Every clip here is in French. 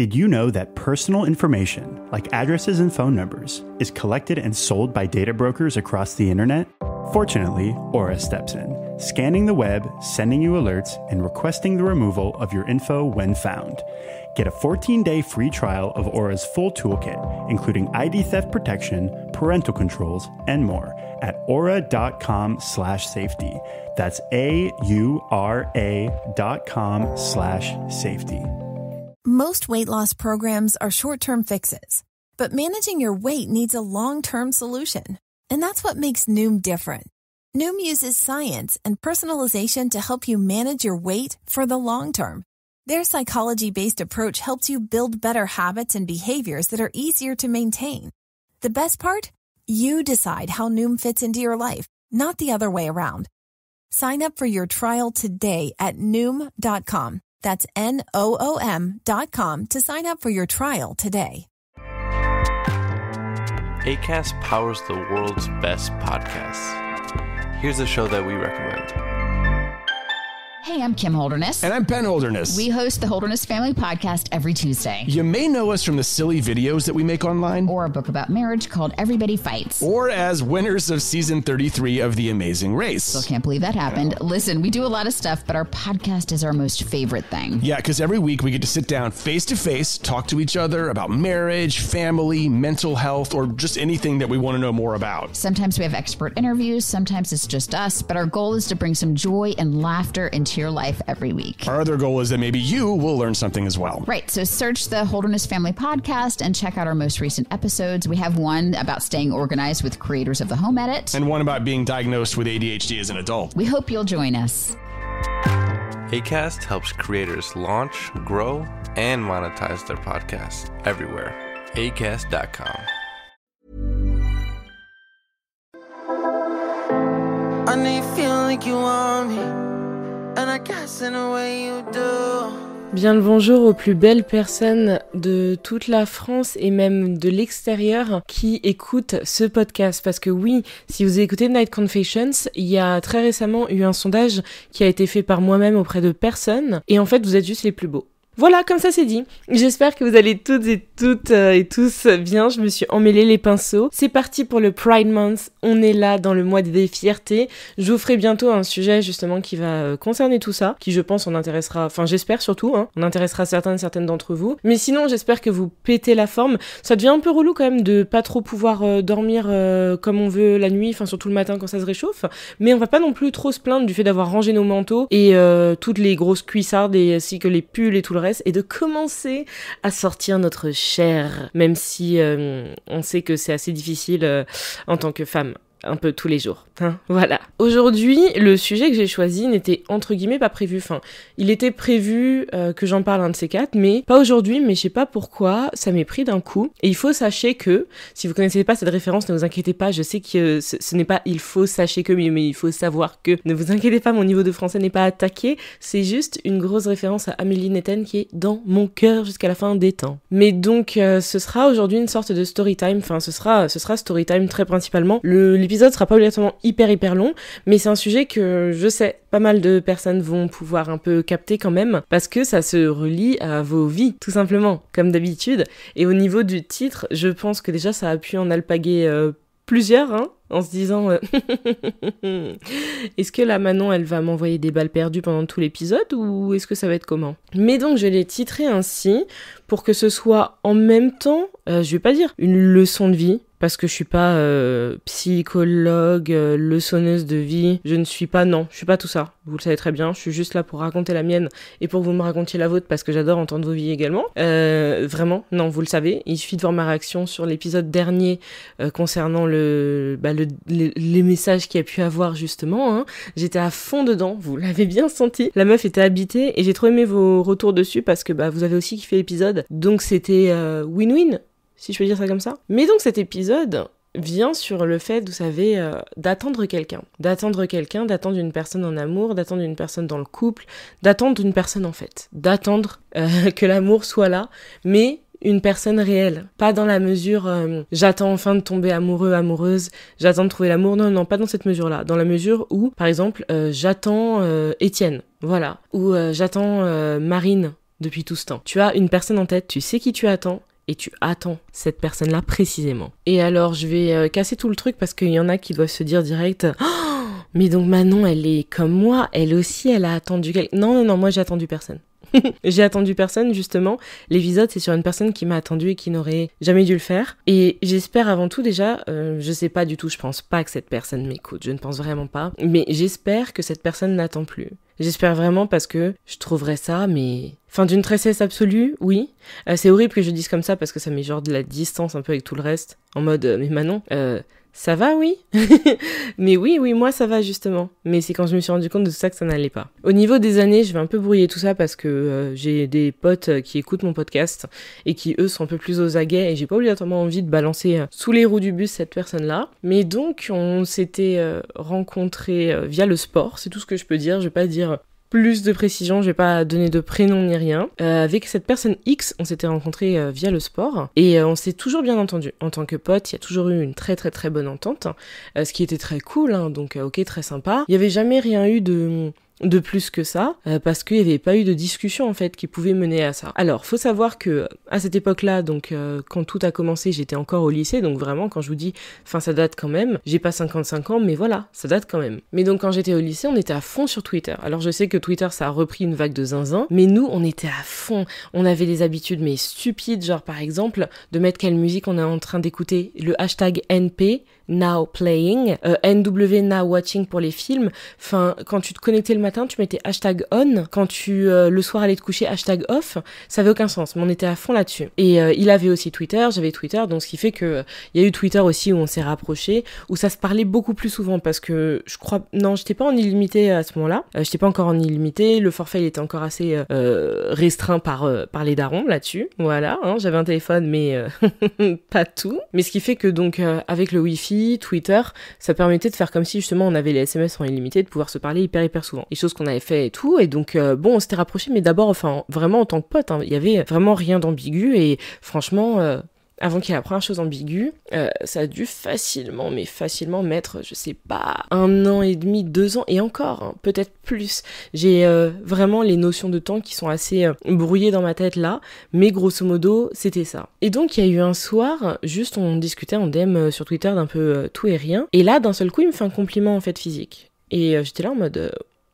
Did you know that personal information, like addresses and phone numbers, is collected and sold by data brokers across the internet? Fortunately, Aura steps in, scanning the web, sending you alerts, and requesting the removal of your info when found. Get a 14 day free trial of Aura's full toolkit, including ID theft protection, parental controls, and more, at aura.com slash safety. That's A U R A dot com slash safety. Most weight loss programs are short term fixes, but managing your weight needs a long term solution. And that's what makes Noom different. Noom uses science and personalization to help you manage your weight for the long term. Their psychology based approach helps you build better habits and behaviors that are easier to maintain. The best part? You decide how Noom fits into your life, not the other way around. Sign up for your trial today at Noom.com. That's N O O M dot com to sign up for your trial today. ACAST powers the world's best podcasts. Here's a show that we recommend. Hey, I'm Kim Holderness. And I'm Ben Holderness. We host the Holderness Family Podcast every Tuesday. You may know us from the silly videos that we make online, or a book about marriage called Everybody Fights, or as winners of season 33 of The Amazing Race. Still can't believe that happened. Listen, we do a lot of stuff, but our podcast is our most favorite thing. Yeah, because every week we get to sit down face to face, talk to each other about marriage, family, mental health, or just anything that we want to know more about. Sometimes we have expert interviews, sometimes it's just us, but our goal is to bring some joy and laughter into into your life every week. Our other goal is that maybe you will learn something as well. Right. So search the Holderness Family Podcast and check out our most recent episodes. We have one about staying organized with creators of the home edit, and one about being diagnosed with ADHD as an adult. We hope you'll join us. ACAST helps creators launch, grow, and monetize their podcasts everywhere. ACAST.com. I need feel like you want me. Bien le bonjour aux plus belles personnes de toute la France et même de l'extérieur qui écoutent ce podcast. Parce que oui, si vous écoutez Night Confessions, il y a très récemment eu un sondage qui a été fait par moi-même auprès de personnes. Et en fait, vous êtes juste les plus beaux. Voilà, comme ça c'est dit. J'espère que vous allez toutes et toutes euh, et tous bien. Je me suis emmêlé les pinceaux. C'est parti pour le Pride Month. On est là dans le mois des fiertés. Je vous ferai bientôt un sujet justement qui va euh, concerner tout ça, qui je pense on intéressera, enfin j'espère surtout, hein, on intéressera certains et certaines d'entre vous. Mais sinon, j'espère que vous pétez la forme. Ça devient un peu relou quand même de pas trop pouvoir euh, dormir comme on veut la nuit, enfin surtout le matin quand ça se réchauffe. Mais on va pas non plus trop se plaindre du fait d'avoir rangé nos manteaux et toutes les grosses cuissardes et ainsi que les pulls et tout le et de commencer à sortir notre chair, même si euh, on sait que c'est assez difficile euh, en tant que femme un peu tous les jours. Hein. voilà. Aujourd'hui, le sujet que j'ai choisi n'était entre guillemets pas prévu. Enfin, il était prévu euh, que j'en parle un de ces quatre, mais pas aujourd'hui, mais je sais pas pourquoi, ça m'est pris d'un coup. Et il faut sachez que, si vous connaissez pas cette référence, ne vous inquiétez pas, je sais que euh, ce, n'est pas il faut sachez que, mais, mais il faut savoir que. Ne vous inquiétez pas, mon niveau de français n'est pas attaqué, c'est juste une grosse référence à Amélie Netten qui est dans mon cœur jusqu'à la fin des temps. Mais donc, euh, ce sera aujourd'hui une sorte de story time, enfin, ce sera, ce sera story time très principalement. Le L'épisode sera pas obligatoirement hyper hyper long, mais c'est un sujet que je sais pas mal de personnes vont pouvoir un peu capter quand même, parce que ça se relie à vos vies, tout simplement, comme d'habitude. Et au niveau du titre, je pense que déjà ça a pu en alpaguer euh, plusieurs, hein, en se disant euh, est-ce que la Manon elle va m'envoyer des balles perdues pendant tout l'épisode ou est-ce que ça va être comment Mais donc je l'ai titré ainsi pour que ce soit en même temps, euh, je vais pas dire une leçon de vie, parce que je suis pas euh, psychologue, euh, leçonneuse de vie, je ne suis pas non, je suis pas tout ça. Vous le savez très bien, je suis juste là pour raconter la mienne et pour que vous me racontiez la vôtre parce que j'adore entendre vos vies également. Euh, vraiment, non, vous le savez, il suffit de voir ma réaction sur l'épisode dernier concernant le, bah, le, les messages qu'il y a pu avoir justement. Hein. J'étais à fond dedans, vous l'avez bien senti. La meuf était habitée et j'ai trop aimé vos retours dessus parce que bah vous avez aussi kiffé l'épisode, donc c'était win-win si je peux dire ça comme ça. Mais donc cet épisode vient sur le fait, vous savez, euh, d'attendre quelqu'un. D'attendre quelqu'un, d'attendre une personne en amour, d'attendre une personne dans le couple, d'attendre une personne en fait. D'attendre euh, que l'amour soit là, mais une personne réelle. Pas dans la mesure euh, j'attends enfin de tomber amoureux, amoureuse, j'attends de trouver l'amour. Non, non, pas dans cette mesure-là. Dans la mesure où, par exemple, j'attends Étienne, voilà. Ou j'attends Marine depuis tout ce temps. Tu as une personne en tête, tu sais qui tu attends, et tu attends cette personne-là précisément. Et alors, je vais euh, casser tout le truc parce qu'il y en a qui doivent se dire direct. Oh, mais donc Manon, elle est comme moi, elle aussi, elle a attendu quelqu'un... Non, non, non, moi j'ai attendu personne. j'ai attendu personne, justement. L'épisode, c'est sur une personne qui m'a attendu et qui n'aurait jamais dû le faire. Et j'espère avant tout déjà, euh, je sais pas du tout, je pense pas que cette personne m'écoute, je ne pense vraiment pas. Mais j'espère que cette personne n'attend plus. J'espère vraiment parce que je trouverais ça, mais... Fin d'une tristesse absolue, oui. Euh, c'est horrible que je dise comme ça parce que ça met genre de la distance un peu avec tout le reste. En mode, euh, mais Manon, euh, ça va, oui Mais oui, oui, moi ça va justement. Mais c'est quand je me suis rendu compte de ça que ça n'allait pas. Au niveau des années, je vais un peu brouiller tout ça parce que euh, j'ai des potes euh, qui écoutent mon podcast et qui eux sont un peu plus aux aguets et j'ai pas obligatoirement envie de balancer euh, sous les roues du bus cette personne-là. Mais donc on s'était rencontrés via le sport, c'est tout ce que je peux dire. Je vais pas dire plus de précisions je vais pas donner de prénom ni rien. Euh, avec cette personne X, on s'était rencontrés euh, via le sport et euh, on s'est toujours bien entendu. En tant que pote, il y a toujours eu une très très très bonne entente, ce qui était très cool, hein, donc ok, très sympa. Il y avait jamais rien eu de de plus que ça, euh, parce qu'il n'y avait pas eu de discussion en fait qui pouvait mener à ça. Alors, faut savoir que à cette époque-là, donc euh, quand tout a commencé, j'étais encore au lycée, donc vraiment quand je vous dis, enfin ça date quand même, j'ai pas 55 ans, mais voilà, ça date quand même. Mais donc quand j'étais au lycée, on était à fond sur Twitter. Alors je sais que Twitter ça a repris une vague de zinzin, mais nous on était à fond, on avait des habitudes mais stupides, genre par exemple de mettre quelle musique on est en train d'écouter, le hashtag NP Now Playing, euh, NW Now Watching pour les films. Enfin, quand tu te connectais le matin, tu mettais hashtag on. Quand tu euh, le soir allais te coucher, hashtag off. Ça avait aucun sens, mais on était à fond là-dessus. Et euh, il avait aussi Twitter, j'avais Twitter, donc ce qui fait que il y a eu Twitter aussi où on s'est rapproché, où ça se parlait beaucoup plus souvent parce que je crois, non, j'étais pas en illimité à ce moment-là. j'étais pas encore en illimité. Le forfait il était encore assez restreint par par les darons là-dessus. Voilà, hein, j'avais un téléphone, mais pas tout. Mais ce qui fait que donc avec le Wi-Fi Twitter, ça permettait de faire comme si justement on avait les SMS en illimité, de pouvoir se parler hyper hyper souvent. Les choses qu'on avait fait et tout, et donc euh, bon, on s'était rapprochés, mais d'abord, enfin, vraiment en tant que pote, hein, il n'y y avait vraiment rien d'ambigu, et franchement, euh, avant qu'il apprenne chose ambiguë, euh, ça a dû facilement, mais facilement mettre, je sais pas, un an et demi, deux ans, et encore, hein, peut-être plus. J'ai euh, vraiment les notions de temps qui sont assez euh, brouillées dans ma tête là, mais grosso modo, c'était ça. Et donc, il y a eu un soir, juste on discutait en DM sur Twitter d'un peu tout et rien, et là, d'un seul coup, il me fait un compliment en fait physique. Et j'étais là en mode,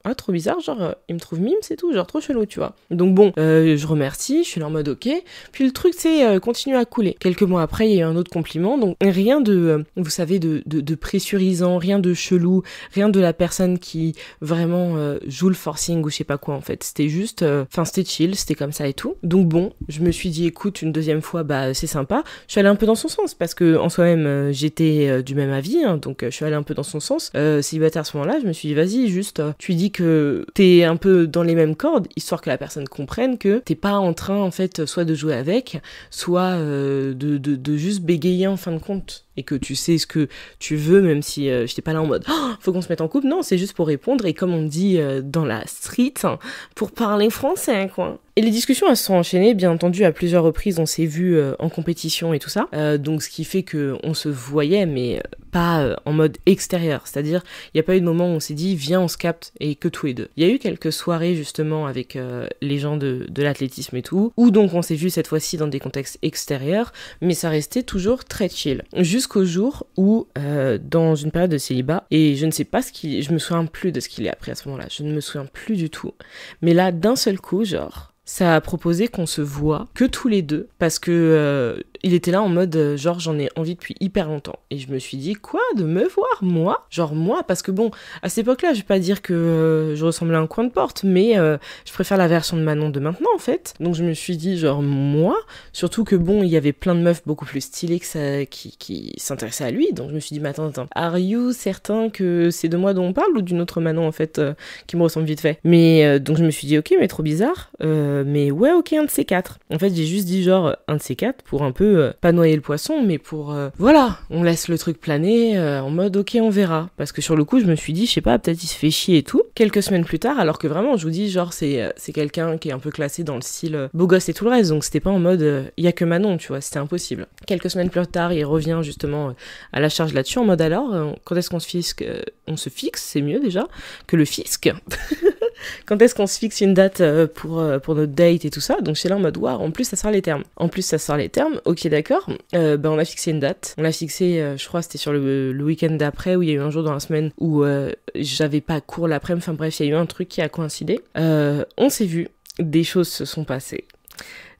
ah, trop bizarre, genre, euh, il me trouve mime, c'est tout, genre, trop chelou, tu vois. Donc bon, euh, je remercie, je suis là en mode ok. Puis le truc, c'est euh, continuer à couler. Quelques mois après, il y a eu un autre compliment, donc rien de, vous savez, de, pressurisant, rien de chelou, rien de la personne qui vraiment joue le forcing ou je sais pas quoi, en fait. C'était juste, enfin, c'était chill, c'était comme ça et tout. Donc bon, je me suis dit, écoute, une deuxième fois, bah, c'est sympa. Je suis allée un peu dans son sens, parce que en soi-même, j'étais du même avis, hein. donc je suis allée un peu dans son sens. célibataire à ce moment-là, je me suis dit, vas-y, juste, tu dis que que t'es un peu dans les mêmes cordes, histoire que la personne comprenne que t'es pas en train, en fait, soit de jouer avec, soit euh, de, de, de juste bégayer en fin de compte et que tu sais ce que tu veux, même si euh, j'étais pas là en mode oh, faut qu'on se mette en couple. Non, c'est juste pour répondre et comme on dit euh, dans la street, hein, pour parler français, quoi. Et les discussions, elles se sont enchaînées, bien entendu, à plusieurs reprises. On s'est vu euh, en compétition et tout ça. donc, ce qui fait que on se voyait, mais pas en mode extérieur. C'est-à-dire, il n'y a pas eu de moment où on s'est dit, viens, on se capte, et que tous les deux. Il y a eu quelques soirées, justement, avec les gens de, de l'athlétisme et tout, où donc on s'est vu cette fois-ci dans des contextes extérieurs, mais ça restait toujours très chill jusqu'au jour où, euh, dans une période de célibat, et je ne sais pas ce qu'il, je me souviens plus de ce qu'il est après à ce moment-là, je ne me souviens plus du tout. Mais là, d'un seul coup, genre, ça a proposé qu'on se voit que tous les deux parce que euh, il était là en mode euh, genre j'en ai envie depuis hyper longtemps et je me suis dit quoi de me voir moi genre moi parce que bon à cette époque là je vais pas dire que euh, je ressemblais à un coin de porte mais je préfère la version de Manon de maintenant en fait donc je me suis dit genre moi surtout que bon il y avait plein de meufs beaucoup plus stylées que ça qui, qui s'intéressaient à lui donc je me suis dit mais attends attends are you certain que c'est de moi dont on parle ou d'une autre Manon en fait qui me ressemble vite fait mais donc je me suis dit ok mais trop bizarre euh, mais ouais, ok, un de ces quatre. En fait, j'ai juste dit genre un de ces quatre pour un peu euh, pas noyer le poisson, mais pour euh, voilà, on laisse le truc planer en mode ok, on verra. Parce que sur le coup, je me suis dit, je sais pas, peut-être il se fait chier et tout. Quelques semaines plus tard, alors que vraiment, je vous dis, genre, c'est, c'est quelqu'un qui est un peu classé dans le style beau gosse et tout le reste, donc c'était pas en mode il y a que Manon, tu vois, c'était impossible. Quelques semaines plus tard, il revient justement à la charge là-dessus en mode alors, quand est-ce qu'on se fixe On se fixe, c'est mieux déjà que le fisc. quand est-ce qu'on se fixe une date pour, pour date et tout ça. Donc j'étais là en mode, waouh, en plus ça sort les termes. En plus ça sort les termes, ok d'accord, euh, ben on a fixé une date. On l'a fixé, euh, je crois, c'était sur le, week-end d'après, où il y a eu un jour dans la semaine où euh, j'avais pas cours l'après-midi. Enfin bref, il y a eu un truc qui a coïncidé. on s'est vu, des choses se sont passées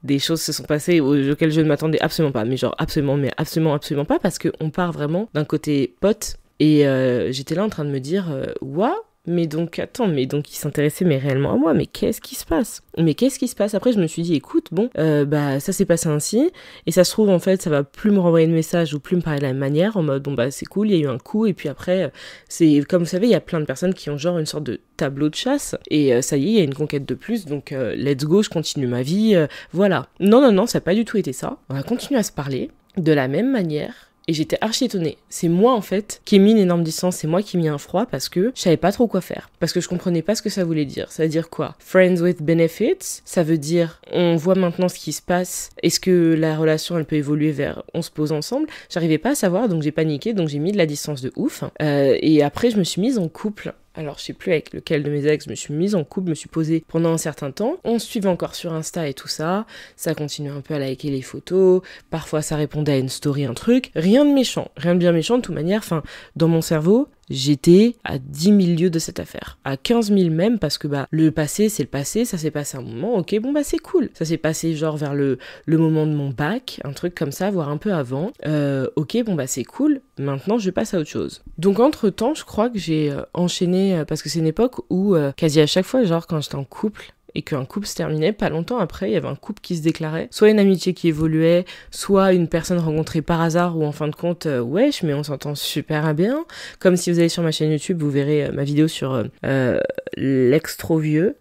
des choses se sont passées auxquelles je ne m'attendais absolument pas, mais genre absolument, mais absolument, absolument pas, parce qu'on part vraiment d'un côté pote. Et j'étais là en train de me dire, waouh, mais donc attends, mais donc il s'intéressait mais réellement à moi, mais qu'est-ce qui se passe Mais qu'est-ce qui se passe Après je me suis dit écoute, bon, euh, bah ça s'est passé ainsi, et ça se trouve en fait ça va plus me renvoyer de message ou plus me parler de la même manière, en mode bon bah c'est cool, il y a eu un coup, et puis après, euh, c'est comme vous savez, il y a plein de personnes qui ont genre une sorte de tableau de chasse, et euh, ça y est, il y a une conquête de plus, donc let's go, je continue ma vie, voilà. Non, non, non, ça n'a pas du tout été ça. On a continué à se parler, de la même manière, et j'étais archi étonnée. C'est moi, en fait, qui ai mis une énorme distance, c'est moi qui ai mis un froid parce que je savais pas trop quoi faire. Parce que je comprenais pas ce que ça voulait dire. Ça veut dire quoi Friends with benefits, ça veut dire on voit maintenant ce qui se passe. Est-ce que la relation, elle peut évoluer vers on se pose ensemble J'arrivais pas à savoir, donc j'ai paniqué, donc j'ai mis de la distance de ouf. Euh, et après, je me suis mise en couple alors je sais plus avec lequel de mes ex je me suis mise en couple, me suis posée pendant un certain temps. On se suivait encore sur Insta et tout ça, ça continuait un peu à liker les photos, parfois ça répondait à une story, un truc, rien de méchant, rien de bien méchant de toute manière, enfin dans mon cerveau, J'étais à 10 000 lieues de cette affaire, à 15 000 même, parce que bah le passé c'est le passé, ça s'est passé un moment, ok bon bah c'est cool, ça s'est passé genre vers le, le moment de mon bac, un truc comme ça, voire un peu avant, euh, ok bon bah c'est cool, maintenant je passe à autre chose. Donc entre temps je crois que j'ai euh, enchaîné, euh, parce que c'est une époque où euh, quasi à chaque fois genre quand j'étais en couple, et qu'un couple se terminait, pas longtemps après, il y avait un couple qui se déclarait. Soit une amitié qui évoluait, soit une personne rencontrée par hasard ou en fin de compte, euh, wesh, mais on s'entend super bien. Comme si vous allez sur ma chaîne YouTube, vous verrez euh, ma vidéo sur euh, euh vieux.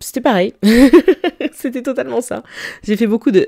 C'était pareil. c'était totalement ça. J'ai fait beaucoup de...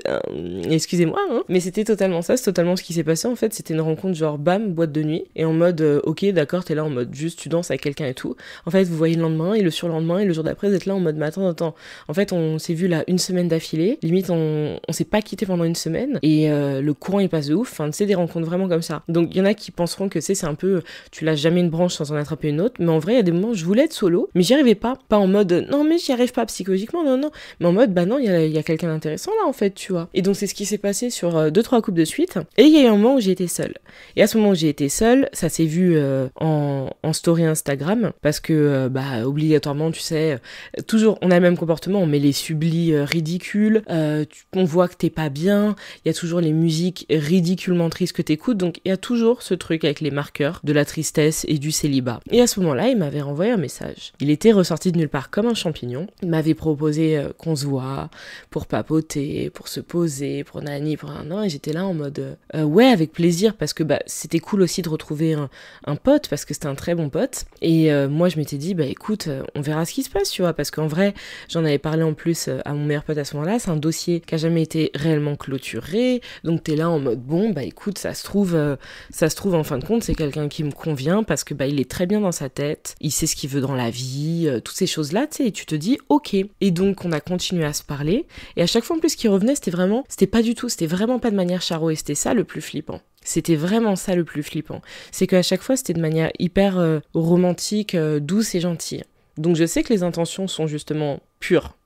Excusez-moi, hein, mais c'était totalement ça, c'est totalement ce qui s'est passé en fait. C'était une rencontre genre bam, boîte de nuit, et en mode, ok, d'accord, t'es là en mode juste tu danses avec quelqu'un et tout. En fait, vous voyez le lendemain, et le surlendemain, et le jour d'après, vous êtes là en mode, matin d'entendre en fait, on s'est vu là une semaine d'affilée. Limite, on, s'est pas quitté pendant une semaine. Et euh, le courant, il passe de ouf. Enfin, c'est des rencontres vraiment comme ça. Donc, il y en a qui penseront que c'est un peu, tu lâches jamais une branche sans en attraper une autre. Mais en vrai, il y a des moments où je voulais être solo, mais j'y arrivais pas. Pas en mode, non, mais j'y arrive pas psychologiquement, non, non. Mais en mode, bah non, il y a, quelqu'un d'intéressant là, en fait, tu vois. Et donc, c'est ce qui s'est passé sur euh, deux, trois coupes de suite. Et il y a eu un moment où j'ai été seule. Et à ce moment où j'ai été seule, ça s'est vu euh, en, story Instagram, parce que, bah, obligatoirement, tu sais, toujours, on a même comportement, on met les sublis euh, ridicules, euh, on voit que t'es pas bien, il y a toujours les musiques ridiculement tristes que t'écoutes, donc il y a toujours ce truc avec les marqueurs de la tristesse et du célibat. Et à ce moment-là, il m'avait renvoyé un message. Il était ressorti de nulle part comme un champignon, il m'avait proposé euh, qu'on se voit pour papoter, pour se poser, pour nani, pour un an, et j'étais là en mode ouais avec plaisir, parce que bah, c'était cool aussi de retrouver un, un pote, parce que c'était un très bon pote, et moi je m'étais dit bah écoute, on verra ce qui se passe, tu vois, parce qu'en vrai, J'en avais parlé en plus euh, à mon meilleur pote à ce moment-là. C'est un dossier qui a jamais été réellement clôturé. Donc t'es là en mode bon bah écoute, ça se trouve, euh, ça se trouve en fin de compte c'est quelqu'un qui me convient parce que bah il est très bien dans sa tête, il sait ce qu'il veut dans la vie, euh, toutes ces choses là, tu sais. Et tu te dis ok. Et donc on a continué à se parler. Et à chaque fois en plus qu'il revenait, c'était vraiment, c'était pas du tout, c'était vraiment pas de manière charo et c'était ça le plus flippant. C'était vraiment ça le plus flippant. C'est qu'à chaque fois, c'était de manière hyper romantique, douce et gentille. Donc je sais que les intentions sont justement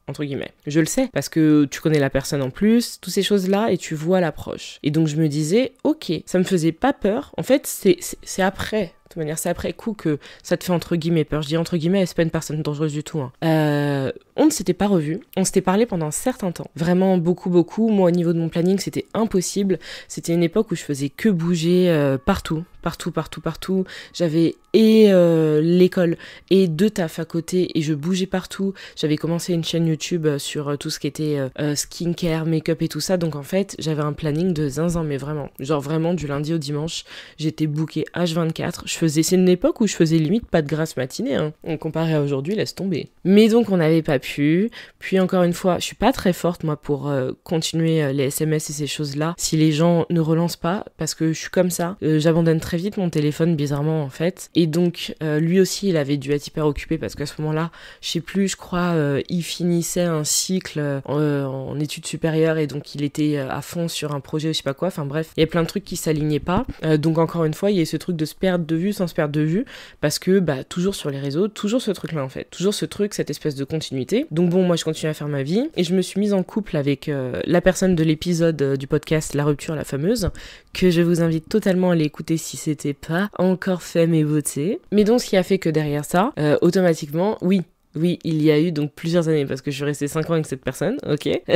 entre guillemets. Je le sais, parce que tu connais la personne en plus, toutes ces choses-là, et tu vois l'approche. Et donc je me disais, ok, ça me faisait pas peur. En fait, c'est après de toute manière, c'est après coup que ça te fait entre guillemets peur. Je dis entre guillemets, c'est pas une personne dangereuse du tout. Hein. Euh, on ne s'était pas revus, on s'était parlé pendant un certain temps. Vraiment beaucoup, beaucoup. Moi, au niveau de mon planning, c'était impossible. C'était une époque où je faisais que bouger euh, partout, partout, partout, partout. J'avais et euh, l'école et deux taf à côté et je bougeais partout. J'avais commencé une chaîne YouTube sur tout ce qui était skincare, make-up et tout ça. Donc en fait, j'avais un planning de zinzin, mais vraiment, genre vraiment du lundi au dimanche, j'étais bookée H24 faisais, c'est une époque où je faisais limite pas de grâce matinée. Hein, on comparait à aujourd'hui, laisse tomber. Mais donc on n'avait pas pu. Puis encore une fois, je suis pas très forte moi pour euh, continuer euh, les SMS et ces choses-là. Si les gens ne relancent pas, parce que je suis comme ça, euh, j'abandonne très vite mon téléphone bizarrement en fait. Et donc lui aussi, il avait dû être hyper occupé parce qu'à ce moment-là, je sais plus, je crois, il finissait un cycle en, études supérieures et donc il était à fond sur un projet, ou je sais pas quoi. Enfin bref, il y a plein de trucs qui s'alignaient pas. donc encore une fois, il y a ce truc de se perdre de vue sans se perdre de vue, parce que bah toujours sur les réseaux, toujours ce truc-là en fait, toujours ce truc, cette espèce de continuité. Donc bon, moi je continue à faire ma vie et je me suis mise en couple avec euh, la personne de l'épisode euh, du podcast La rupture, la fameuse, que je vous invite totalement à aller écouter si c'était pas encore fait mes beautés. Mais donc ce qui a fait que derrière ça, euh, automatiquement, oui, oui, il y a eu donc plusieurs années, parce que je suis restée 5 ans avec cette personne, ok.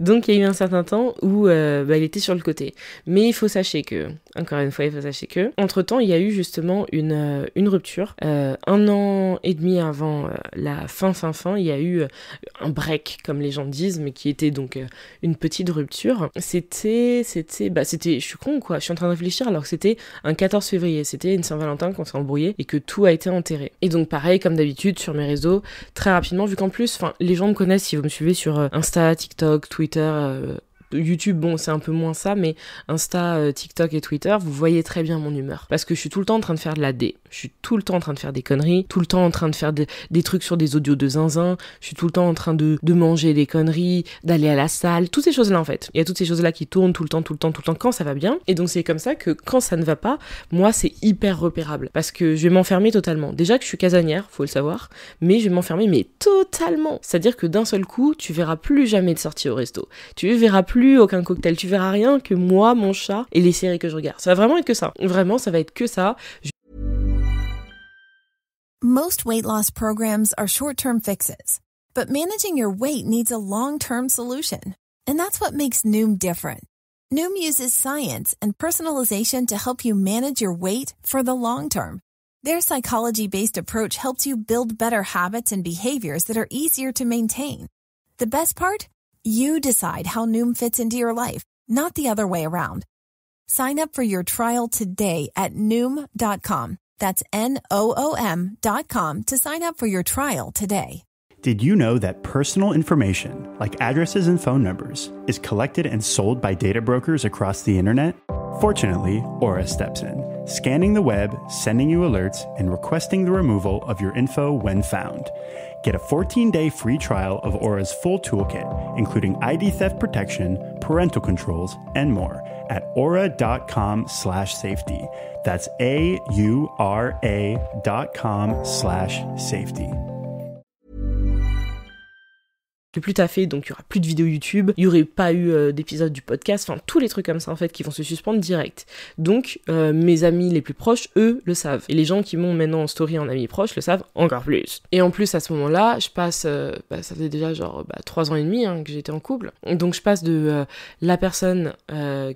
donc il y a eu un certain temps où elle euh, bah, il était sur le côté. Mais il faut sacher que, encore une fois, il faut sachez que, entre-temps, il y a eu justement une, euh, une rupture. Euh, un an et demi avant la fin, fin, fin, il y a eu un break, comme les gens disent, mais qui était donc une petite rupture. C'était, c'était, bah c'était, je suis con quoi, je suis en train de réfléchir alors que c'était un 14 février, c'était une Saint-Valentin qu'on s'est embrouillé et que tout a été enterré. Et donc pareil, comme d'habitude, sur mes réseaux très rapidement, vu qu'en plus, les gens me connaissent si vous me suivez sur euh, Insta, TikTok, Twitter, euh, YouTube, bon, c'est un peu moins ça, mais Insta, euh, TikTok et Twitter, vous voyez très bien mon humeur. Parce que je suis tout le temps en train de faire de la D. Je suis tout le temps en train de faire des conneries, tout le temps en train de faire des trucs sur des audios de zinzin, je suis tout le temps en train de, manger des conneries, d'aller à la salle, toutes ces choses-là en fait. Il y a toutes ces choses-là qui tournent tout le temps, tout le temps, tout le temps, quand ça va bien. Et donc c'est comme ça que quand ça ne va pas, moi c'est hyper repérable. Parce que je vais m'enfermer totalement. Déjà que je suis casanière, faut le savoir, mais je vais m'enfermer, mais totalement. C'est-à-dire que d'un seul coup, tu verras plus jamais de sortie au resto. Tu verras plus plus aucun cocktail. Tu verras rien que moi, mon chat et les séries que je regarde. Ça va vraiment être que ça. Vraiment, ça va être que ça. Je... Most weight loss programs are short-term fixes, but managing your weight needs a long-term solution. And that's what makes Noom different. Noom uses science and personalization to help you manage your weight for the long term. Their psychology based approach helps you build better habits and behaviors that are easier to maintain. The best part? You decide how Noom fits into your life, not the other way around. Sign up for your trial today at Noom.com. That's N O O M.com to sign up for your trial today. Did you know that personal information, like addresses and phone numbers, is collected and sold by data brokers across the internet? Fortunately, Aura steps in, scanning the web, sending you alerts, and requesting the removal of your info when found Get a 14 day free trial of Aura's full toolkit, including ID theft protection, parental controls, and more at aura.com slash safety. That's A U R A dot com slash safety. plus, taffé, donc il y aura plus de vidéos YouTube, il y aurait pas eu euh, d'épisodes du podcast, enfin tous les trucs comme ça en fait qui vont se suspendre direct. Donc euh, mes amis les plus proches, eux, le savent. Et les gens qui m'ont maintenant en story en amis proches le savent encore plus. Et en plus à ce moment-là, je passe, euh, bah, ça fait déjà genre bah, trois 3 ans et demi hein, que j'étais en couple, donc je passe de la personne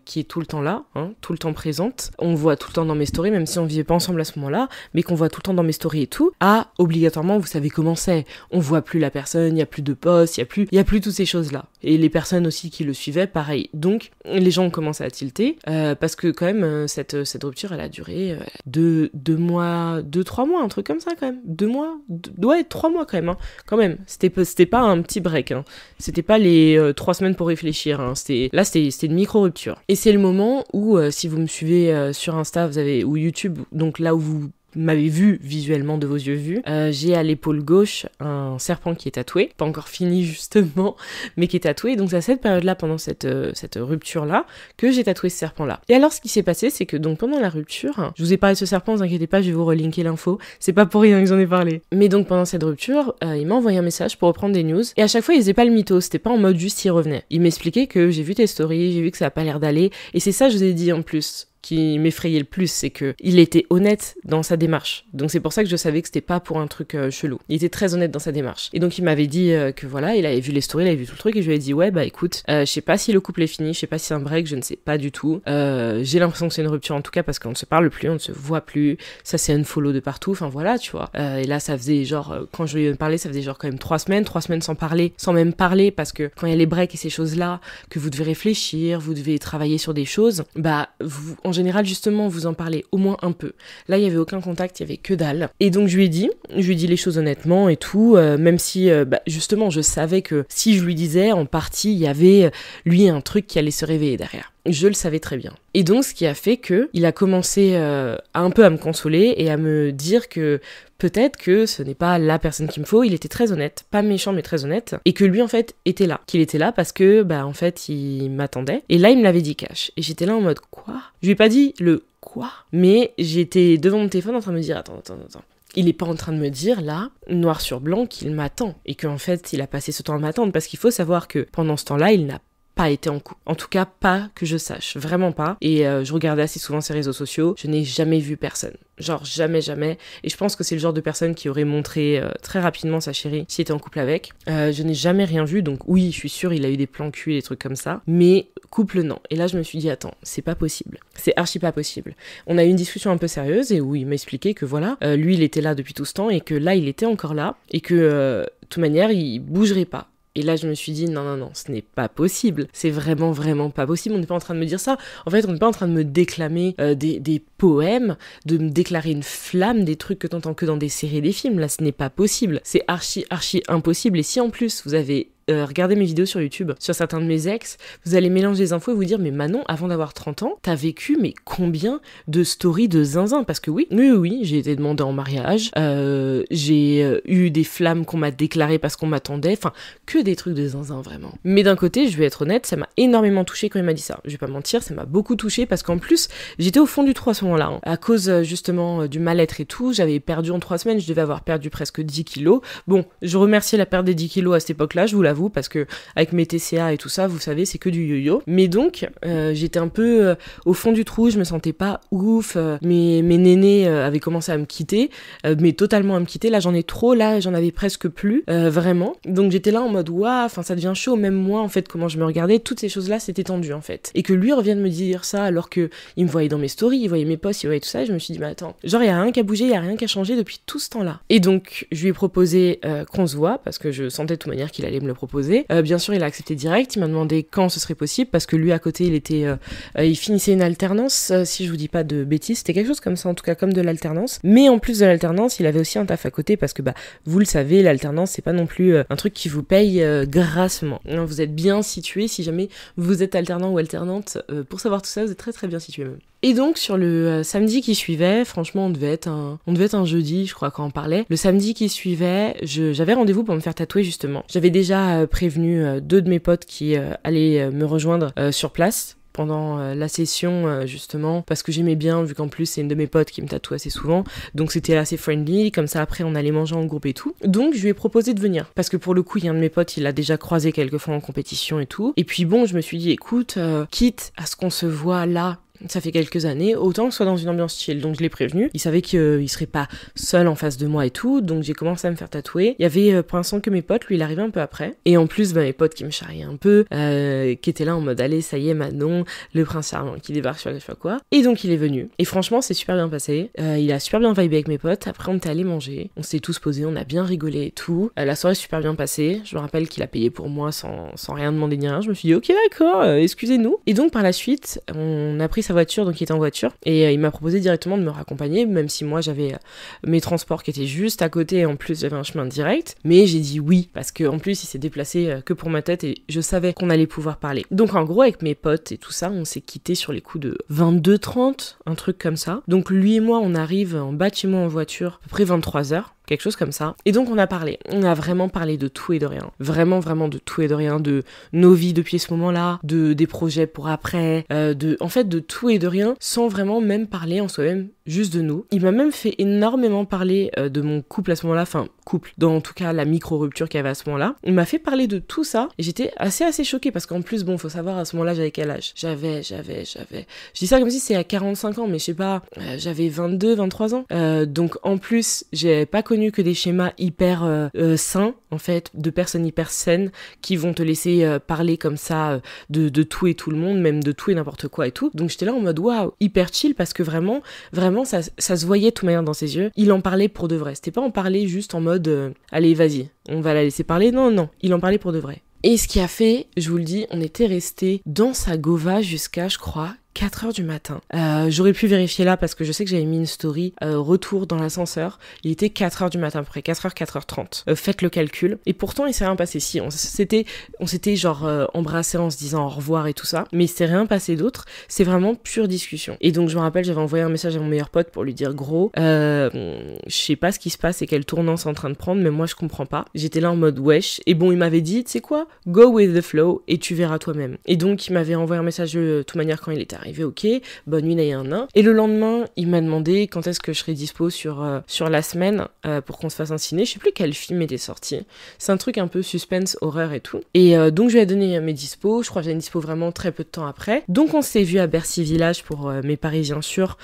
qui est tout le temps là, hein, tout le temps présente, on voit tout le temps dans mes stories, même si on vivait pas ensemble à ce moment-là, mais qu'on voit tout le temps dans mes stories et tout, à obligatoirement vous savez comment c'est, on voit plus la personne, il y a plus de posts, il y a plus, il y a plus toutes ces choses-là. Et les personnes aussi qui le suivaient, pareil. Donc, les gens ont commencé à tilter, euh, parce que quand même, euh, cette, euh, cette rupture, elle a duré deux, mois, deux, trois mois, un truc comme ça quand même. Deux mois, doit ouais, trois mois quand même. Hein. Quand même, c'était, c'était pas un petit break. Hein. C'était pas les trois semaines pour réfléchir. Hein. C'était, là, c'était, c'était une micro-rupture. Et c'est le moment où, si vous me suivez sur Insta, vous avez, ou YouTube, donc là où vous m'avez vu visuellement de vos yeux vus. Euh, j'ai à l'épaule gauche un serpent qui est tatoué, pas encore fini justement, mais qui est tatoué. Donc c'est à cette période-là, pendant cette, euh, cette rupture-là, que j'ai tatoué ce serpent-là. Et alors ce qui s'est passé, c'est que donc pendant la rupture, je vous ai parlé de ce serpent, vous inquiétez pas, je vais vous relinker l'info. C'est pas pour rien que j'en ai parlé. Mais donc pendant cette rupture, euh, il m'a envoyé un message pour reprendre des news. Et à chaque fois, il faisait pas le mytho, c'était pas en mode juste il revenait. Il m'expliquait que j'ai vu tes stories, j'ai vu que ça a pas l'air d'aller. Et c'est ça, je vous ai dit en plus qui m'effrayait le plus, c'est que il était honnête dans sa démarche. Donc c'est pour ça que je savais que c'était pas pour un truc euh, chelou. Il était très honnête dans sa démarche. Et donc il m'avait dit euh, que voilà, il avait vu les stories, il avait vu tout le truc et je lui ai dit ouais bah écoute, euh, je sais pas si le couple est fini, je sais pas si c'est un break, je ne sais pas du tout. j'ai l'impression que c'est une rupture en tout cas parce qu'on ne se parle plus, on ne se voit plus. Ça c'est un follow de partout. Enfin voilà, tu vois. et là ça faisait genre quand je lui ai parlé, ça faisait genre quand même trois semaines, trois semaines sans parler, sans même parler parce que quand il y a les breaks et ces choses là, que vous devez réfléchir, vous devez travailler sur des choses, bah vous en général, justement, vous en parlez au moins un peu. Là, il n'y avait aucun contact, il n'y avait que dalle. Et donc, je lui ai dit, je lui ai dit les choses honnêtement et tout, euh, même si, euh, bah, justement, je savais que si je lui disais, en partie, il y avait, euh, lui, un truc qui allait se réveiller derrière je le savais très bien. Et donc, ce qui a fait que il a commencé euh, un peu à me consoler et à me dire que peut-être que ce n'est pas la personne qu'il me faut. Il était très honnête, pas méchant, mais très honnête, et que lui en fait était là, qu'il était là parce que bah en fait il m'attendait. Et là, il me l'avait dit cash. Et j'étais là en mode quoi Je lui ai pas dit le quoi, mais j'étais devant mon téléphone en train de me dire attends, attends, attends il n'est pas en train de me dire là, noir sur blanc, qu'il m'attend et qu'en fait il a passé ce temps à m'attendre parce qu'il faut savoir que pendant ce temps-là, il n'a pas été en couple. En tout cas, pas que je sache, vraiment pas. Et euh, je regardais assez souvent ses réseaux sociaux, je n'ai jamais vu personne. Genre jamais, jamais. Et je pense que c'est le genre de personne qui aurait montré euh, très rapidement sa chérie s'il était en couple avec. Euh, je n'ai jamais rien vu, donc oui, je suis sûre, il a eu des plans cul, des trucs comme ça. Mais couple, non. Et là, je me suis dit, attends, c'est pas possible. C'est archi pas possible. On a eu une discussion un peu sérieuse et où il m'a expliqué que voilà, lui, il était là depuis tout ce temps et que là, il était encore là et que de toute manière, il bougerait pas et là, je me suis dit, non, non, non, ce n'est pas possible. C'est vraiment, vraiment pas possible. On n'est pas en train de me dire ça. En fait, on n'est pas en train de me déclamer euh, des, des, poèmes, de me déclarer une flamme, des trucs que t'entends que dans des séries des films. Là, ce n'est pas possible. C'est archi, archi impossible. Et si en plus, vous avez euh, regardez mes vidéos sur YouTube sur certains de mes ex, vous allez mélanger les infos et vous dire mais Manon, avant d'avoir 30 ans, t'as vécu mais combien de stories de zinzin Parce que oui, oui, oui, j'ai été demandée en mariage, euh, j'ai euh, eu des flammes qu'on m'a déclarées parce qu'on m'attendait, enfin que des trucs de zinzin vraiment. Mais d'un côté, je vais être honnête, ça m'a énormément touché quand il m'a dit ça. Je vais pas mentir, ça m'a beaucoup touché parce qu'en plus, j'étais au fond du trou à ce moment-là, hein. à cause justement du mal-être et tout. J'avais perdu en 3 semaines, je devais avoir perdu presque 10 kilos. Bon, je remercie la perte des 10 kilos à cette époque-là, je vous l'avoue parce que avec mes TCA et tout ça, vous savez, c'est que du yo-yo. Mais donc, euh, j'étais un peu euh, au fond du trou, je me sentais pas ouf, euh, mes, mes nénés avaient commencé à me quitter, mais totalement à me quitter. Là, j'en ai trop, là, j'en avais presque plus, vraiment. Donc, j'étais là en mode, waouh, enfin, ça devient chaud, même moi, en fait, comment je me regardais, toutes ces choses-là, c'était tendu, en fait. Et que lui revienne me dire ça, alors que il me voyait dans mes stories, il voyait mes posts, il voyait tout ça, et je me suis dit, mais attends, genre, il y a rien qui a bougé, il y a rien qui a changé depuis tout ce temps-là. Et donc, je lui ai proposé qu'on se voit, parce que je sentais de toute manière qu'il allait me le proposer euh, bien sûr, il a accepté direct. Il m'a demandé quand ce serait possible parce que lui à côté, il était, euh, euh, il finissait une alternance, si je vous dis pas de bêtises, c'était quelque chose comme ça en tout cas comme de l'alternance. Mais en plus de l'alternance, il avait aussi un taf à côté parce que bah vous le savez, l'alternance c'est pas non plus un truc qui vous paye grassement. Vous êtes bien situé si jamais vous êtes alternant ou alternante. pour savoir tout ça, vous êtes très très bien situé même. Et donc sur le euh, samedi qui suivait, franchement on devait être un, on devait être un jeudi, je crois quand on parlait. Le samedi qui suivait, j'avais rendez-vous pour me faire tatouer justement. J'avais déjà euh, prévenu euh, deux de mes potes qui allaient me rejoindre sur place pendant la session justement parce que j'aimais bien vu qu'en plus c'est une de mes potes qui me tatoue assez souvent donc c'était assez friendly comme ça après on allait manger en groupe et tout donc je lui ai proposé de venir parce que pour le coup il y a un de mes potes il l'a déjà croisé quelques fois en compétition et tout et puis bon je me suis dit écoute quitte à ce qu'on se voit là ça fait quelques années, autant que ce soit dans une ambiance chill. Donc je l'ai prévenu. Il savait qu'il euh, serait pas seul en face de moi et tout. Donc j'ai commencé à me faire tatouer. Il y avait euh, pour l'instant que mes potes, lui il arrivait un peu après. Et en plus, bah, mes potes qui me charriaient un peu, euh, qui étaient là en mode allez, ça y est, Manon, le prince charmant qui débarque sur sais fois quoi. Et donc il est venu. Et franchement, c'est super bien passé. il a super bien vibé avec mes potes. Après, on est allé manger. On s'est tous posés, on a bien rigolé et tout. la soirée est super bien passée. Je me rappelle qu'il a payé pour moi sans, sans rien demander ni rien. Je me suis dit ok, d'accord, excusez-nous. Et donc par la suite, on a pris sa voiture, donc il était en voiture, et euh, il m'a proposé directement de me raccompagner, même si moi j'avais euh, mes transports qui étaient juste à côté, et en plus j'avais un chemin direct, mais j'ai dit oui, parce qu'en plus il s'est déplacé euh, que pour ma tête, et je savais qu'on allait pouvoir parler. Donc en gros, avec mes potes et tout ça, on s'est quitté sur les coups de 22-30, un truc comme ça. Donc lui et moi, on arrive en bâtiment en voiture, à peu près 23 heures quelque chose comme ça. Et donc on a parlé, on a vraiment parlé de tout et de rien, vraiment vraiment de tout et de rien, de nos vies depuis ce moment-là, de des projets pour après, euh, de en fait de tout et de rien, sans vraiment même parler en soi-même juste de nous. Il m'a même fait énormément parler euh, de mon couple à ce moment-là, enfin couple, dans en tout cas la micro-rupture qu'il y avait à ce moment-là. Il m'a fait parler de tout ça et j'étais assez assez choquée parce qu'en plus bon, faut savoir à ce moment-là j'avais quel âge J'avais, j'avais, j'avais. Je dis ça comme si c'est à 45 ans, mais je sais pas, euh, j'avais 22, 23 ans. donc en plus, j'ai pas connu que des schémas hyper euh, euh, sains, en fait, de personnes hyper saines qui vont te laisser euh, parler comme ça de, de, tout et tout le monde, même de tout et n'importe quoi et tout. Donc j'étais là en mode waouh, hyper chill parce que vraiment, vraiment, ça, ça se voyait tout toute manière dans ses yeux. Il en parlait pour de vrai. C'était pas en parler juste en mode allez, vas-y, on va la laisser parler. Non, non, il en parlait pour de vrai. Et ce qui a fait, je vous le dis, on était resté dans sa gova jusqu'à, je crois, 4 h du matin. Euh, j'aurais pu vérifier là parce que je sais que j'avais mis une story euh, retour dans l'ascenseur. Il était 4 h du matin, à près 4 h 4h30. faites le calcul. Et pourtant, il s'est rien passé. Si, on s'était, on s'était genre euh, embrassé en se disant au revoir et tout ça, mais il s'est rien passé d'autre. C'est vraiment pure discussion. Et donc, je me rappelle, j'avais envoyé un message à mon meilleur pote pour lui dire gros, je sais pas ce qui se passe et quelle tournant c'est en train de prendre, mais moi je comprends pas. J'étais là en mode wesh. Et bon, il m'avait dit, tu sais quoi, go with the flow et tu verras toi-même. Et donc, il m'avait envoyé un message de toute manière quand il était arrivé ok, bonne nuit et un nain. Et le lendemain, il m'a demandé quand est-ce que je serais dispo sur, euh, sur la semaine euh, pour qu'on se fasse un ciné. Je sais plus quel film était sorti. C'est un truc un peu suspense, horreur et tout. Et euh, donc je lui ai donné mes dispos. Je crois que j'ai une dispo vraiment très peu de temps après. Donc on s'est vu à Bercy Village pour mes Parisiens sûrs,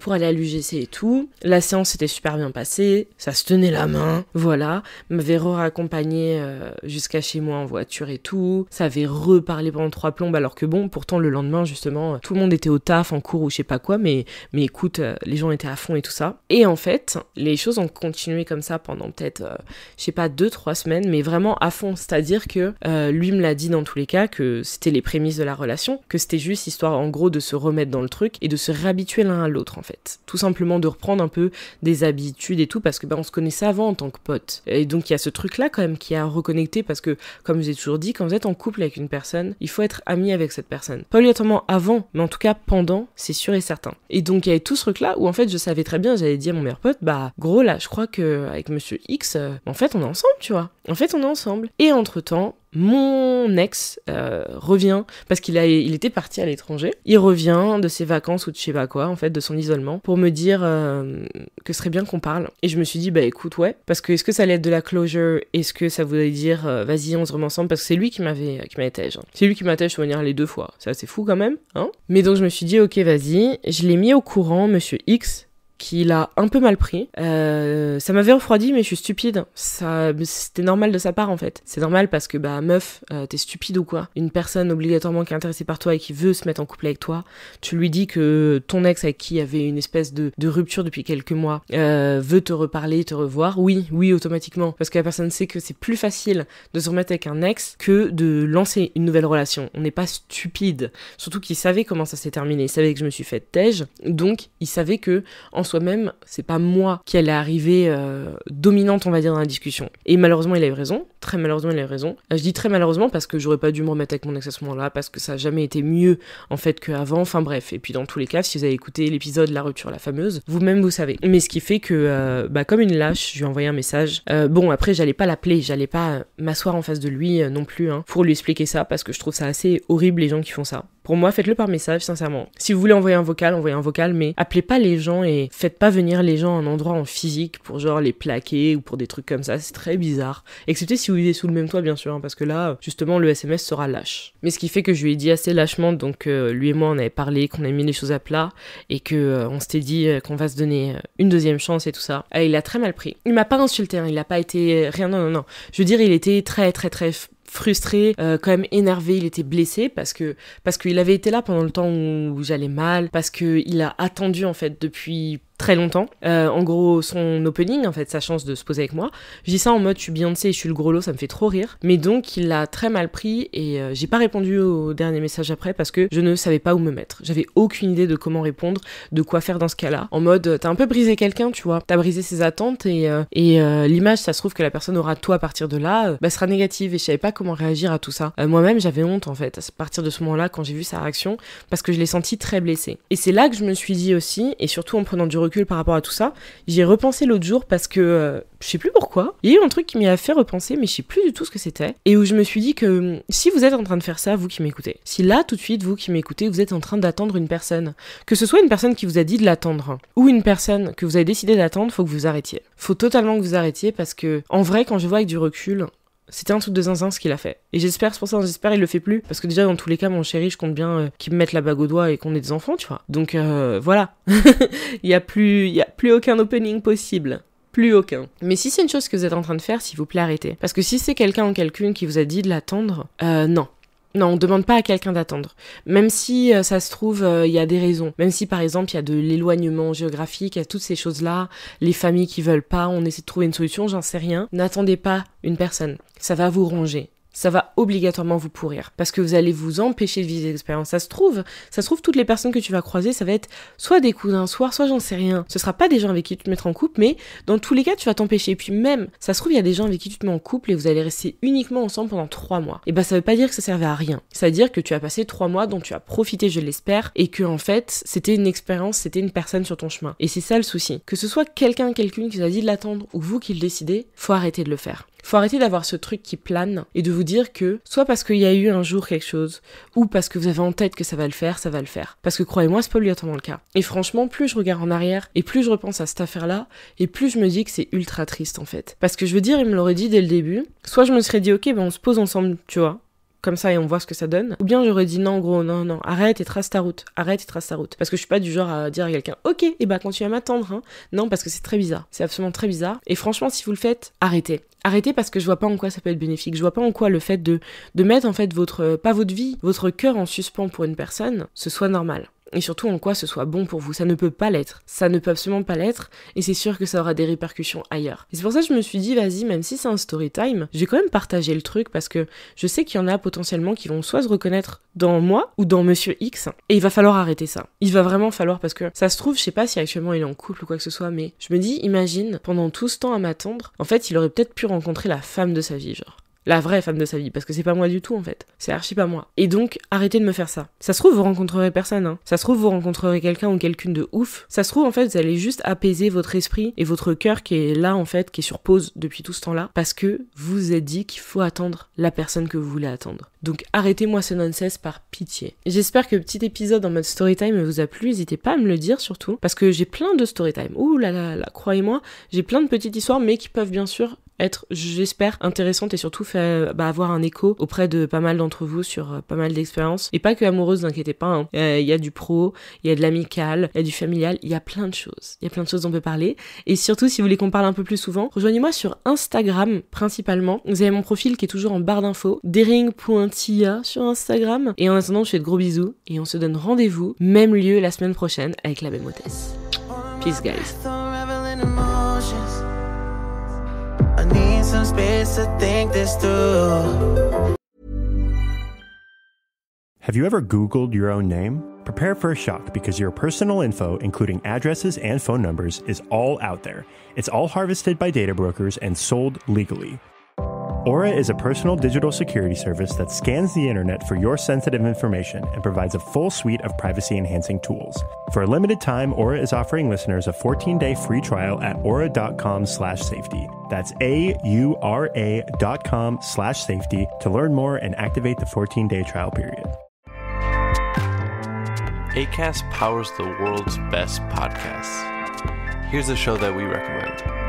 pour aller à l'UGC et tout. La séance s'était super bien passée. Ça se tenait la main. Voilà. M'avait re accompagné jusqu'à chez moi en voiture et tout. Ça avait reparlé pendant trois plombes alors que bon, pourtant le lendemain justement, tout le monde était au taf, en cours ou je sais pas quoi, mais, mais écoute, euh, les gens étaient à fond et tout ça. Et en fait, les choses ont continué comme ça pendant peut-être, euh, je sais pas, deux, trois semaines, mais vraiment à fond. C'est-à-dire que euh, lui me l'a dit dans tous les cas, que c'était les prémices de la relation, que c'était juste histoire en gros de se remettre dans le truc et de se réhabituer l'un à l'autre en fait. Tout simplement de reprendre un peu des habitudes et tout, parce que ben, on se connaissait avant en tant que pote. Et donc il y a ce truc là quand même qui a reconnecté, parce que comme je vous ai toujours dit, quand vous êtes en couple avec une personne, il faut être ami avec cette personne. Pas obligatoirement avant, mais en tout cas pendant, c'est sûr et certain. Et donc il y avait tout ce truc là où en fait je savais très bien, j'avais dit à mon meilleur pote, bah gros là, je crois que avec monsieur X, euh, en fait on est ensemble, tu vois. En fait on est ensemble. Et entre temps, mon ex euh, revient parce qu'il a il était parti à l'étranger. Il revient de ses vacances ou de je sais pas quoi en fait de son isolement pour me dire euh, que ce serait bien qu'on parle. Et je me suis dit bah écoute ouais parce que est-ce que ça allait être de la closure Est-ce que ça voulait dire euh, vas-y on se remet ensemble parce que c'est lui qui m'avait qui m'avait hein. C'est lui qui m'a venir les deux fois. Ça c'est fou quand même hein. Mais donc je me suis dit ok vas-y. Je l'ai mis au courant Monsieur X qu'il a un peu mal pris. Euh, ça m'avait refroidi, mais je suis stupide. Ça, c'était normal de sa part en fait. C'est normal parce que bah meuf, euh, t'es stupide ou quoi Une personne obligatoirement qui est intéressée par toi et qui veut se mettre en couple avec toi, tu lui dis que ton ex avec qui avait une espèce de, rupture depuis quelques mois euh, veut te reparler, te revoir. Oui, oui, automatiquement, parce que la personne sait que c'est plus facile de se remettre avec un ex que de lancer une nouvelle relation. On n'est pas stupide, surtout qu'il savait comment ça s'est terminé. Il savait que je me suis fait tège, donc il savait que en soi même c'est pas moi qui allait arriver euh, dominante, on va dire, dans la discussion. Et malheureusement, il avait raison. Très malheureusement, il avait raison. Euh, je dis très malheureusement parce que j'aurais pas dû me remettre avec mon ex à ce moment-là, parce que ça a jamais été mieux, en fait, qu'avant. Enfin bref. Et puis, dans tous les cas, si vous avez écouté l'épisode La rupture, la fameuse, vous-même, vous savez. Mais ce qui fait que, euh, bah, comme une lâche, je lui ai envoyé un message. bon, après, j'allais pas l'appeler, j'allais pas m'asseoir en face de lui non plus, hein, pour lui expliquer ça, parce que je trouve ça assez horrible les gens qui font ça. Pour moi, faites-le par message, sincèrement. Si vous voulez envoyer un vocal, envoyez un vocal, mais appelez pas les gens et faites pas venir les gens à un endroit en physique pour genre les plaquer ou pour des trucs comme ça, c'est très bizarre. Excepté si vous vivez sous le même toit, bien sûr, hein, parce que là, justement, le SMS sera lâche. Mais ce qui fait que je lui ai dit assez lâchement, donc euh, lui et moi, on avait parlé, qu'on a mis les choses à plat et que euh, on s'était dit euh, qu'on va se donner une deuxième chance et tout ça. Ah, il a très mal pris. Il m'a pas insulté, hein, il a pas été rien, non, non, non. Je veux dire, il était très, très, très frustré, euh, quand même énervé, il était blessé parce que parce qu'il avait été là pendant le temps où j'allais mal, parce qu'il a attendu en fait depuis très longtemps. Euh, en gros, son opening, en fait, sa chance de se poser avec moi. Je dis ça en mode, je suis Beyoncé et je suis le gros lot, ça me fait trop rire. Mais donc, il l'a très mal pris et euh, j'ai pas répondu au dernier message après parce que je ne savais pas où me mettre. J'avais aucune idée de comment répondre, de quoi faire dans ce cas-là. En mode, t'as un peu brisé quelqu'un, tu vois. T'as brisé ses attentes et, euh, et l'image, ça se trouve que la personne aura de toi à partir de là, bah, sera négative et je savais pas comment réagir à tout ça. Moi-même, j'avais honte, en fait, à partir de ce moment-là, quand j'ai vu sa réaction, parce que je l'ai senti très blessée. Et c'est là que je me suis dit aussi, et surtout en prenant du recul par rapport à tout ça. J'ai repensé l'autre jour parce que euh, je sais plus pourquoi. Il y a eu un truc qui m'a fait repenser, mais je sais plus du tout ce que c'était. Et où je me suis dit que hum, si vous êtes en train de faire ça, vous qui m'écoutez, si là tout de suite vous qui m'écoutez, vous êtes en train d'attendre une personne, que ce soit une personne qui vous a dit de l'attendre ou une personne que vous avez décidé d'attendre, faut que vous arrêtiez. Faut totalement que vous arrêtiez parce que en vrai, quand je vois avec du recul, c'était un truc de zinzin ce qu'il a fait. Et j'espère, c'est pour ça, hein, j'espère il le fait plus. Parce que déjà, dans tous les cas, mon chéri, je compte bien euh, qu'il me mette la bague au doigt et qu'on ait des enfants, tu vois. Donc euh, voilà. Il n'y a, plus, y a plus aucun opening possible plus aucun. Mais si c'est une chose que vous êtes en train de faire, s'il vous plaît, arrêtez. Parce que si c'est quelqu'un ou quelqu'une qui vous a dit de l'attendre, euh, non non, on demande pas à quelqu'un d'attendre. Même si euh, ça se trouve, euh, il y a des raisons. Même si par exemple, il y a de l'éloignement géographique, il y a toutes ces choses-là, les familles qui veulent pas, on essaie de trouver une solution, j'en sais rien. N'attendez pas une personne. Ça va vous ronger ça va obligatoirement vous pourrir parce que vous allez vous empêcher de vivre l'expérience. Ça se trouve, ça se trouve toutes les personnes que tu vas croiser, ça va être soit des cousins, soit soir, soit j'en sais rien. Ce sera pas des gens avec qui tu te mettre en couple, mais dans tous les cas, tu vas t'empêcher. Et puis même, ça se trouve, il y a des gens avec qui tu te mets en couple et vous allez rester uniquement ensemble pendant trois mois. Et ben ça veut pas dire que ça servait à rien. Ça veut dire que tu as passé trois mois dont tu as profité, je l'espère, et que en fait, c'était une expérience, c'était une personne sur ton chemin. Et c'est ça le souci. Que ce soit quelqu'un, quelqu'une qui vous dit de l'attendre ou vous qui le décidez, faut arrêter de le faire. Faut arrêter d'avoir ce truc qui plane et de vous dire que soit parce qu'il y a eu un jour quelque chose ou parce que vous avez en tête que ça va le faire, ça va le faire. Parce que croyez-moi, c'est pas obligatoirement le cas. Et franchement, plus je regarde en arrière et plus je repense à cette affaire-là et plus je me dis que c'est ultra triste en fait. Parce que je veux dire, il me l'aurait dit dès le début. Soit je me serais dit, ok, ben on se pose ensemble, tu vois, comme ça et on voit ce que ça donne. Ou bien j'aurais dit non, gros, non, non, arrête et trace ta route, arrête et trace ta route. Parce que je suis pas du genre à dire à quelqu'un, ok, et bah ben, continue à m'attendre, hein. Non, parce que c'est très bizarre, c'est absolument très bizarre. Et franchement, si vous le faites, arrêtez. Arrêtez parce que je vois pas en quoi ça peut être bénéfique. Je vois pas en quoi le fait de, de mettre en fait votre, euh, pas votre vie, votre cœur en suspens pour une personne, ce soit normal et surtout en quoi ce soit bon pour vous. Ça ne peut pas l'être. Ça ne peut absolument pas l'être et c'est sûr que ça aura des répercussions ailleurs. Et c'est pour ça que je me suis dit, vas-y, même si c'est un story time, j'ai quand même partagé le truc parce que je sais qu'il y en a potentiellement qui vont soit se reconnaître dans moi ou dans Monsieur X et il va falloir arrêter ça. Il va vraiment falloir parce que ça se trouve, je sais pas si actuellement il est en couple ou quoi que ce soit, mais je me dis, imagine, pendant tout ce temps à m'attendre, en fait, il aurait peut-être pu rencontrer la femme de sa vie, genre la vraie femme de sa vie, parce que c'est pas moi du tout en fait, c'est archi pas moi. Et donc arrêtez de me faire ça. Ça se trouve vous rencontrerez personne, hein. ça se trouve vous rencontrerez quelqu'un ou quelqu'une de ouf, ça se trouve en fait vous allez juste apaiser votre esprit et votre cœur qui est là en fait, qui est sur pause depuis tout ce temps-là, parce que vous êtes dit qu'il faut attendre la personne que vous voulez attendre. Donc arrêtez-moi ce non nonsense par pitié. J'espère que petit épisode en mode storytime vous a plu, n'hésitez pas à me le dire surtout, parce que j'ai plein de storytime. Ouh là là là, croyez-moi, j'ai plein de petites histoires, mais qui peuvent bien sûr être, j'espère, intéressante et surtout faire, euh, bah, avoir un écho auprès de pas mal d'entre vous sur euh, pas mal d'expériences. Et pas que amoureuse, n'inquiétez pas. Hein. Euh, il y a du pro, il y a de l'amical, il y a du familial, il y a plein de choses. Il y a plein de choses dont on peut parler. Et surtout, si vous voulez qu'on parle un peu plus souvent, rejoignez-moi sur Instagram principalement. Vous avez mon profil qui est toujours en barre d'infos, dering.tia sur Instagram. Et en attendant, je fais de gros bisous et on se donne rendez-vous, même lieu la semaine prochaine avec la même hôtesse. Peace guys. need some space to think this through. Have you ever Googled your own name? Prepare for a shock because your personal info, including addresses and phone numbers, is all out there. It's all harvested by data brokers and sold legally. Aura is a personal digital security service that scans the internet for your sensitive information and provides a full suite of privacy enhancing tools. For a limited time, Aura is offering listeners a 14-day free trial at aura.com/safety. That's a u r a. dot com slash r a.com/safety to learn more and activate the 14-day trial period. Acast powers the world's best podcasts. Here's a show that we recommend.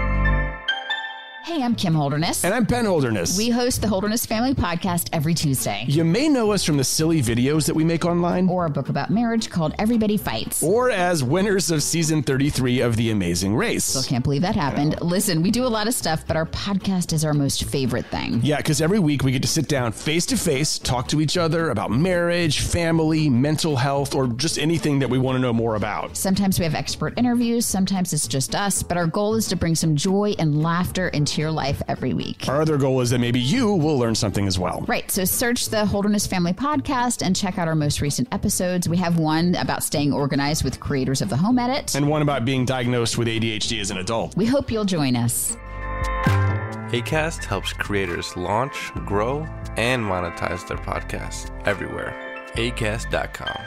Hey, I'm Kim Holderness. And I'm Ben Holderness. We host the Holderness Family Podcast every Tuesday. You may know us from the silly videos that we make online, or a book about marriage called Everybody Fights, or as winners of season 33 of The Amazing Race. Still can't believe that happened. Listen, we do a lot of stuff, but our podcast is our most favorite thing. Yeah, because every week we get to sit down face to face, talk to each other about marriage, family, mental health, or just anything that we want to know more about. Sometimes we have expert interviews, sometimes it's just us, but our goal is to bring some joy and laughter into your life every week. Our other goal is that maybe you will learn something as well. Right. So search the Holderness Family Podcast and check out our most recent episodes. We have one about staying organized with creators of the home edit, and one about being diagnosed with ADHD as an adult. We hope you'll join us. ACAST helps creators launch, grow, and monetize their podcasts everywhere. ACAST.com.